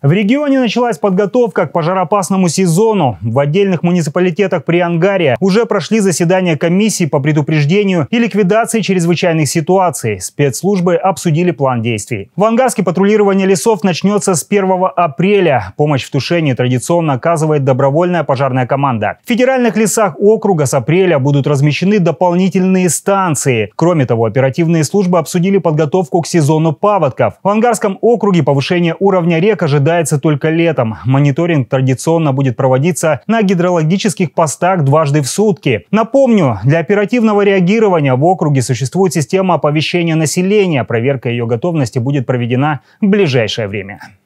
В регионе началась подготовка к пожароопасному сезону. В отдельных муниципалитетах при Ангаре уже прошли заседания комиссии по предупреждению и ликвидации чрезвычайных ситуаций. Спецслужбы обсудили план действий. В Ангарске патрулирование лесов начнется с 1 апреля. Помощь в тушении традиционно оказывает добровольная пожарная команда. В федеральных лесах округа с апреля будут размещены дополнительные станции. Кроме того, оперативные службы обсудили подготовку к сезону паводков. В Ангарском округе повышение уровня рек ожидается наблюдается только летом. Мониторинг традиционно будет проводиться на гидрологических постах дважды в сутки. Напомню, для оперативного реагирования в округе существует система оповещения населения. Проверка ее готовности будет проведена в ближайшее время.